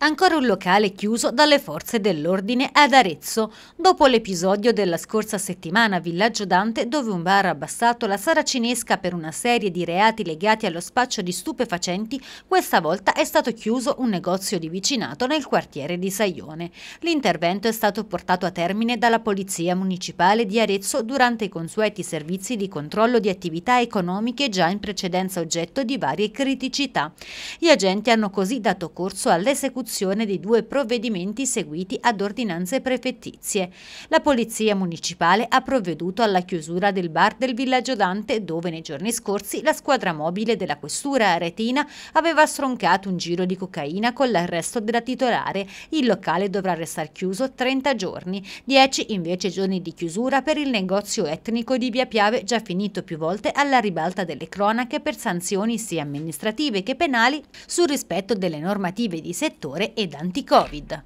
Ancora un locale chiuso dalle forze dell'ordine ad Arezzo, dopo l'episodio della scorsa settimana a Villaggio Dante dove un bar ha abbassato la saracinesca per una serie di reati legati allo spaccio di stupefacenti, questa volta è stato chiuso un negozio di vicinato nel quartiere di Saione. L'intervento è stato portato a termine dalla Polizia Municipale di Arezzo durante i consueti servizi di controllo di attività economiche già in precedenza oggetto di varie criticità. Gli agenti hanno così dato corso all'esecuzione esecuzione di due provvedimenti seguiti ad ordinanze prefettizie. La Polizia Municipale ha provveduto alla chiusura del bar del Villaggio Dante dove nei giorni scorsi la squadra mobile della questura aretina aveva stroncato un giro di cocaina con l'arresto della titolare. Il locale dovrà restare chiuso 30 giorni, 10 invece giorni di chiusura per il negozio etnico di Via Piave già finito più volte alla ribalta delle cronache per sanzioni sia amministrative che penali sul rispetto delle normative di settore ed anti-Covid.